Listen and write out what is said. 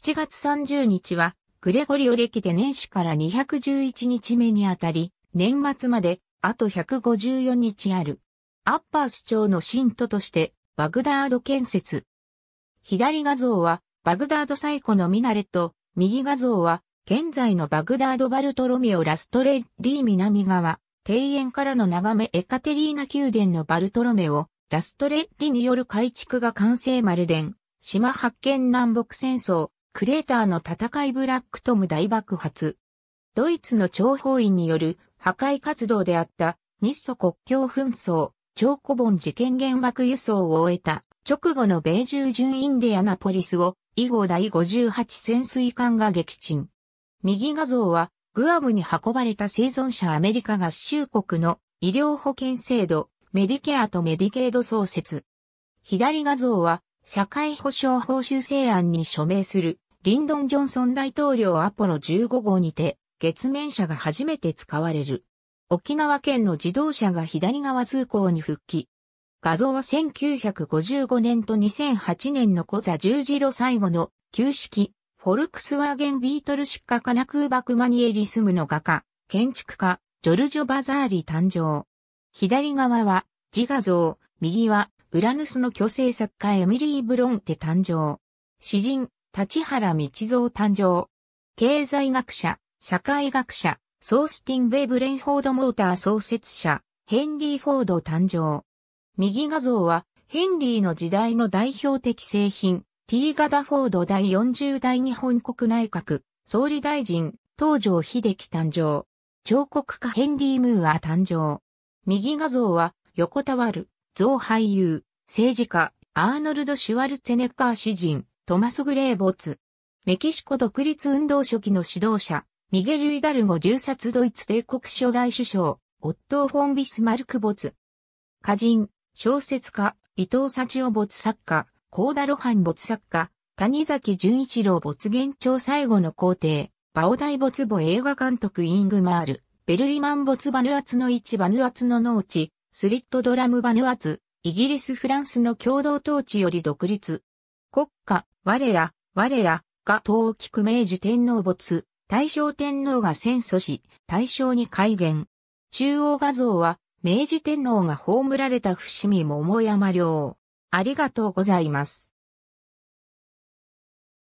7月30日は、グレゴリオ歴で年始から211日目にあたり、年末まであと154日ある。アッパース長の信徒として、バグダード建設。左画像は、バグダード最古のミナレと、右画像は、現在のバグダードバルトロミオ・ラストレリー南側、庭園からの眺めエカテリーナ宮殿のバルトロメオ、ラストレリによる改築が完成デン、島発見南北戦争、クレーターの戦いブラックトム大爆発。ドイツの諜報員による破壊活動であった日ソ国境紛争、超古本事件原爆輸送を終えた直後の米従順インディアナポリスを以後第58潜水艦が撃沈。右画像はグアムに運ばれた生存者アメリカ合衆国の医療保険制度、メディケアとメディケード創設。左画像は社会保障報酬制案に署名する、リンドン・ジョンソン大統領アポロ15号にて、月面車が初めて使われる。沖縄県の自動車が左側通行に復帰。画像は1955年と2008年の小座十字路最後の旧式フォルクスワーゲンビートル出荷カナクーバクマニエリスムの画家、建築家、ジョルジョ・バザーリ誕生。左側は自画像、右はウラヌスの巨星作家エミリー・ブロンテ誕生。詩人、立原道造誕生。経済学者、社会学者、ソースティン・ベイブレンフォード・モーター創設者、ヘンリー・フォード誕生。右画像は、ヘンリーの時代の代表的製品、ティー・ガダフォード第40代日本国内閣、総理大臣、東条秀樹誕生。彫刻家ヘンリー・ムーア誕生。右画像は、横たわる、造俳優、政治家、アーノルド・シュワルツェネッカー詩人、トマス・グレーボツ。メキシコ独立運動初期の指導者、ミゲル・イダルゴ銃殺ドイツ帝国初代首相、オットー・フォン・ビスマルク・ボツ。歌人、小説家、伊藤幸ボ没作家、コーロハンボ没作家、谷崎潤一郎没現長最後の皇帝、バオダイ没母映画監督イングマール、ベルリマン没バヌアツの市バヌアツの農地、スリットドラムバヌアツ、イギリスフランスの共同統治より独立。国家、我ら、我ら、が大きく明治天皇没、大正天皇が戦祖し、大正に改元。中央画像は、明治天皇が葬られた伏見桃山陵。ありがとうございます。